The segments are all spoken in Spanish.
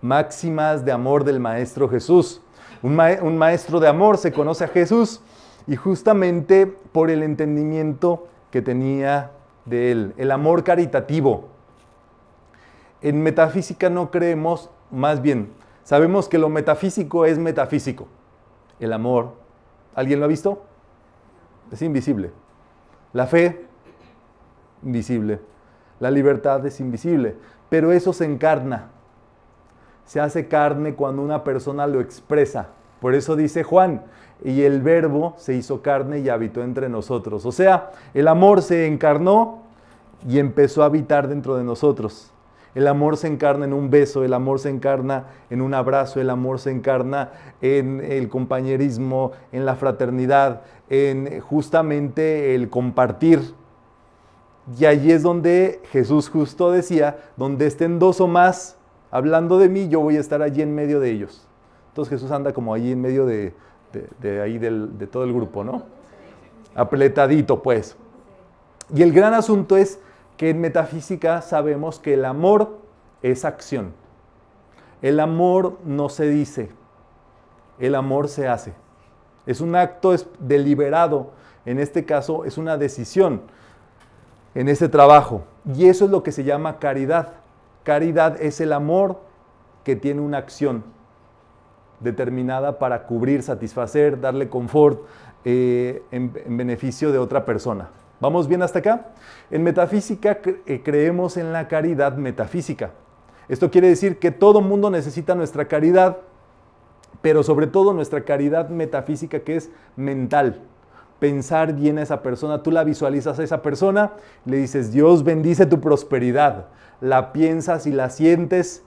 máximas de amor del Maestro Jesús. Un, maestro de amor se conoce a Jesús y justamente por el entendimiento que tenía de él, el amor caritativo. En metafísica no creemos, más bien, sabemos que lo metafísico es metafísico. El amor, ¿alguien lo ha visto? Es invisible. La fe, invisible. La libertad es invisible, pero eso se encarna se hace carne cuando una persona lo expresa. Por eso dice Juan, y el verbo se hizo carne y habitó entre nosotros. O sea, el amor se encarnó y empezó a habitar dentro de nosotros. El amor se encarna en un beso, el amor se encarna en un abrazo, el amor se encarna en el compañerismo, en la fraternidad, en justamente el compartir. Y allí es donde Jesús justo decía, donde estén dos o más, hablando de mí, yo voy a estar allí en medio de ellos. Entonces Jesús anda como allí en medio de, ahí de todo el grupo, ¿no? Apletadito, pues. Y el gran asunto es que en metafísica sabemos que el amor es acción. El amor no se dice, el amor se hace. Es un acto deliberado, en este caso es una decisión en ese trabajo. Y eso es lo que se llama caridad. Caridad es el amor que tiene una acción determinada para cubrir, satisfacer, darle confort eh, en, en beneficio de otra persona. ¿Vamos bien hasta acá? En metafísica eh, creemos en la caridad metafísica. Esto quiere decir que todo mundo necesita nuestra caridad, pero sobre todo nuestra caridad metafísica que es mental pensar bien a esa persona, tú la visualizas a esa persona, le dices, Dios bendice tu prosperidad, la piensas y la sientes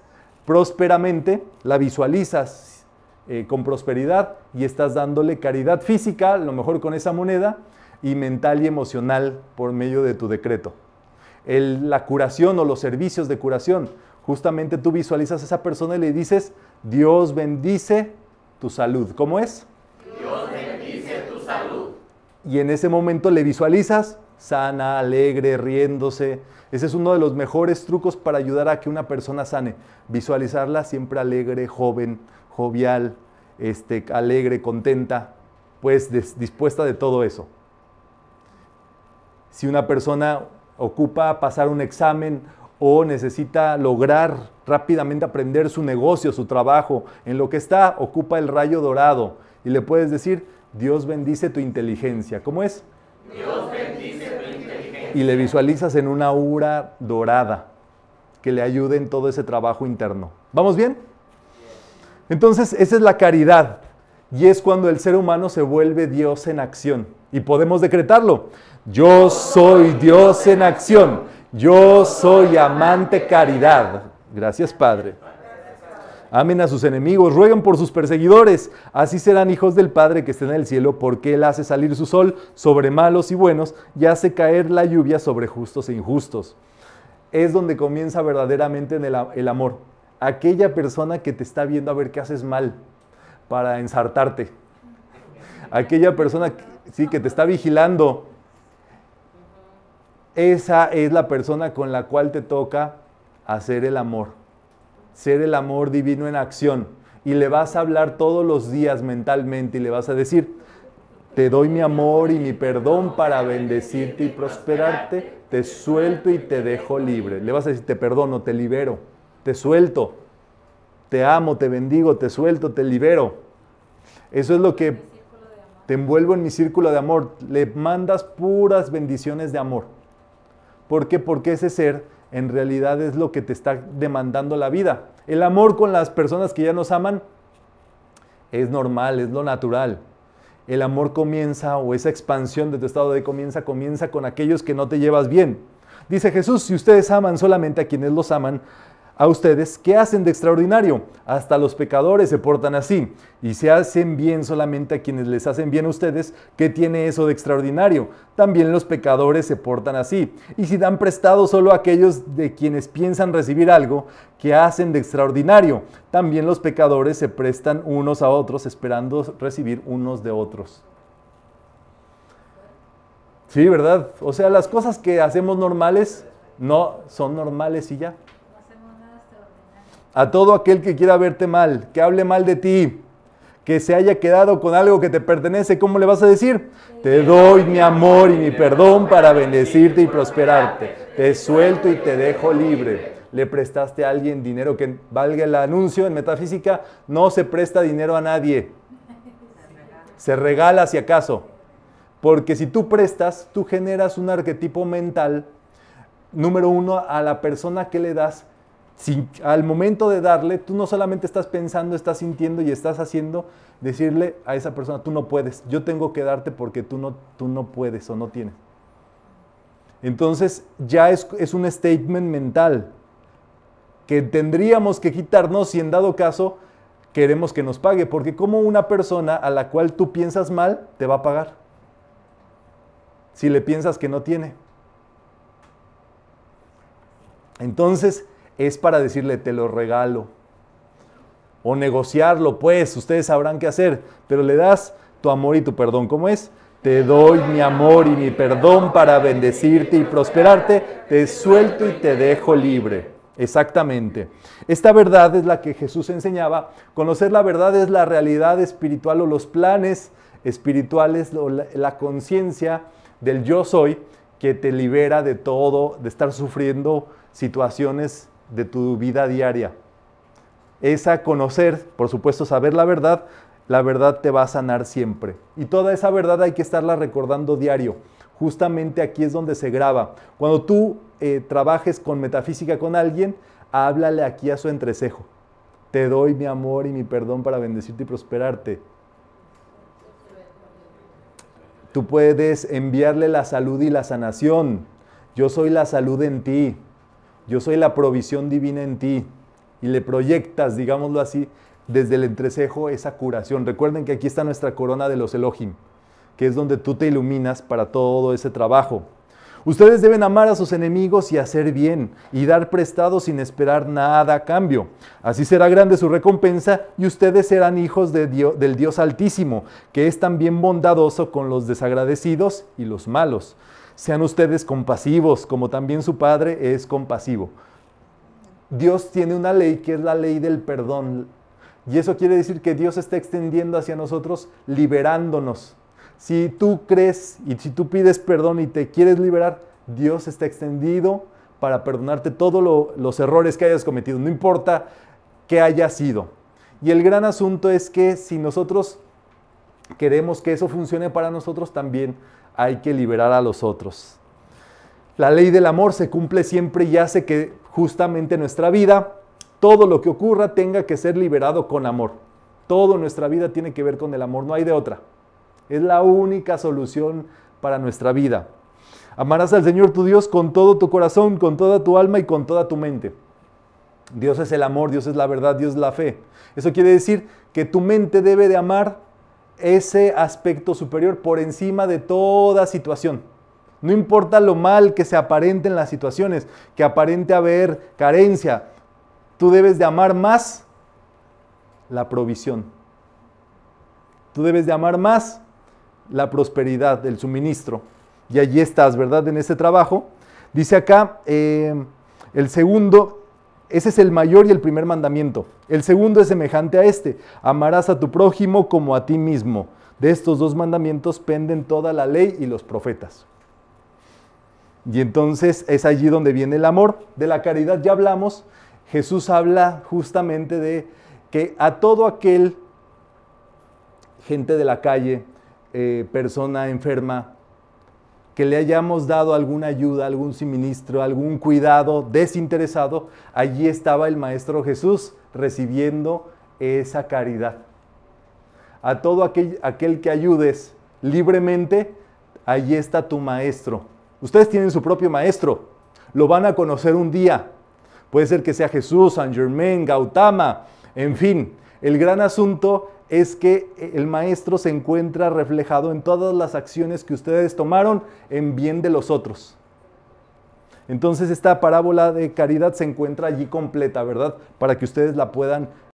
prósperamente, la visualizas eh, con prosperidad y estás dándole caridad física, a lo mejor con esa moneda, y mental y emocional por medio de tu decreto. El, la curación o los servicios de curación, justamente tú visualizas a esa persona y le dices, Dios bendice tu salud. ¿Cómo es? y en ese momento le visualizas sana, alegre, riéndose. Ese es uno de los mejores trucos para ayudar a que una persona sane. Visualizarla siempre alegre, joven, jovial, este, alegre, contenta, pues dispuesta de todo eso. Si una persona ocupa pasar un examen o necesita lograr rápidamente aprender su negocio, su trabajo, en lo que está, ocupa el rayo dorado y le puedes decir, Dios bendice tu inteligencia. ¿Cómo es? Dios bendice tu inteligencia. Y le visualizas en una aura dorada que le ayude en todo ese trabajo interno. ¿Vamos bien? Entonces, esa es la caridad. Y es cuando el ser humano se vuelve Dios en acción. Y podemos decretarlo. Yo soy Dios en acción yo soy amante caridad. Gracias, Padre. Amen a sus enemigos, rueguen por sus perseguidores. Así serán hijos del Padre que estén en el cielo, porque Él hace salir su sol sobre malos y buenos y hace caer la lluvia sobre justos e injustos. Es donde comienza verdaderamente el, el amor. Aquella persona que te está viendo a ver qué haces mal para ensartarte. Aquella persona sí, que te está vigilando esa es la persona con la cual te toca hacer el amor, ser el amor divino en acción. Y le vas a hablar todos los días mentalmente y le vas a decir, te doy mi amor y mi perdón para bendecirte y prosperarte, te suelto y te dejo libre. Le vas a decir, te perdono, te libero, te suelto, te amo, te bendigo, te suelto, te libero. Eso es lo que te envuelvo en mi círculo de amor. Le mandas puras bendiciones de amor. ¿Por qué? Porque ese ser en realidad es lo que te está demandando la vida. El amor con las personas que ya nos aman es normal, es lo natural. El amor comienza o esa expansión de tu estado de comienza comienza con aquellos que no te llevas bien. Dice Jesús, si ustedes aman solamente a quienes los aman, a ustedes, ¿qué hacen de extraordinario? Hasta los pecadores se portan así y se hacen bien solamente a quienes les hacen bien a ustedes, ¿qué tiene eso de extraordinario? También los pecadores se portan así y si dan prestado solo a aquellos de quienes piensan recibir algo, ¿qué hacen de extraordinario? También los pecadores se prestan unos a otros esperando recibir unos de otros. Sí, ¿verdad? O sea, las cosas que hacemos normales no son normales y ya a todo aquel que quiera verte mal, que hable mal de ti, que se haya quedado con algo que te pertenece, ¿cómo le vas a decir? Te doy mi amor y mi perdón para bendecirte y prosperarte. Te suelto y te dejo libre. Le prestaste a alguien dinero que valga el anuncio en metafísica, no se presta dinero a nadie. Se regala si acaso. Porque si tú prestas, tú generas un arquetipo mental, número uno, a la persona que le das al momento de darle, tú no solamente estás pensando, estás sintiendo y estás haciendo decirle a esa persona, tú no puedes, yo tengo que darte porque tú no, tú no puedes o no tienes. Entonces ya es, es un statement mental que tendríamos que quitarnos si en dado caso queremos que nos pague, porque como una persona a la cual tú piensas mal, te va a pagar, si le piensas que no tiene. Entonces, es para decirle, te lo regalo. O negociarlo, pues, ustedes sabrán qué hacer, pero le das tu amor y tu perdón. ¿Cómo es? Te doy mi amor y mi perdón para bendecirte y prosperarte, te suelto y te dejo libre. Exactamente. Esta verdad es la que Jesús enseñaba. Conocer la verdad es la realidad espiritual o los planes espirituales o la, la conciencia del yo soy que te libera de todo, de estar sufriendo situaciones de tu vida diaria. esa conocer, por supuesto, saber la verdad. La verdad te va a sanar siempre. Y toda esa verdad hay que estarla recordando diario. Justamente aquí es donde se graba. Cuando tú eh, trabajes con metafísica con alguien, háblale aquí a su entrecejo. Te doy mi amor y mi perdón para bendecirte y prosperarte. Tú puedes enviarle la salud y la sanación. Yo soy la salud en ti. Yo soy la provisión divina en ti. Y le proyectas, digámoslo así, desde el entrecejo esa curación. Recuerden que aquí está nuestra corona de los Elohim, que es donde tú te iluminas para todo ese trabajo. Ustedes deben amar a sus enemigos y hacer bien, y dar prestado sin esperar nada a cambio. Así será grande su recompensa y ustedes serán hijos del Dios Altísimo, que es también bondadoso con los desagradecidos y los malos. Sean ustedes compasivos, como también su Padre es compasivo. Dios tiene una ley que es la ley del perdón. Y eso quiere decir que Dios está extendiendo hacia nosotros, liberándonos. Si tú crees y si tú pides perdón y te quieres liberar, Dios está extendido para perdonarte todos los errores que hayas cometido, no importa qué haya sido. Y el gran asunto es que si nosotros queremos que eso funcione para nosotros, también hay que liberar a los otros. La ley del amor se cumple siempre y hace que justamente nuestra vida, todo lo que ocurra, tenga que ser liberado con amor. Todo nuestra vida tiene que ver con el amor, no hay de otra. Es la única solución para nuestra vida. Amarás al Señor tu Dios con todo tu corazón, con toda tu alma y con toda tu mente. Dios es el amor, Dios es la verdad, Dios es la fe. Eso quiere decir que tu mente debe de amar ese aspecto superior por encima de toda situación. No importa lo mal que se aparenten las situaciones, que aparente haber carencia, tú debes de amar más la provisión. Tú debes de amar más la prosperidad, del suministro. Y allí estás, ¿verdad? En ese trabajo. Dice acá, eh, el segundo, ese es el mayor y el primer mandamiento. El segundo es semejante a este. Amarás a tu prójimo como a ti mismo. De estos dos mandamientos penden toda la ley y los profetas. Y entonces es allí donde viene el amor. De la caridad ya hablamos. Jesús habla justamente de que a todo aquel, gente de la calle, eh, persona enferma, le hayamos dado alguna ayuda, algún suministro, algún cuidado desinteresado, allí estaba el Maestro Jesús recibiendo esa caridad. A todo aquel, aquel que ayudes libremente, allí está tu Maestro. Ustedes tienen su propio Maestro, lo van a conocer un día. Puede ser que sea Jesús, San Germain, Gautama, en fin. El gran asunto es que el maestro se encuentra reflejado en todas las acciones que ustedes tomaron en bien de los otros. Entonces esta parábola de caridad se encuentra allí completa, ¿verdad? Para que ustedes la puedan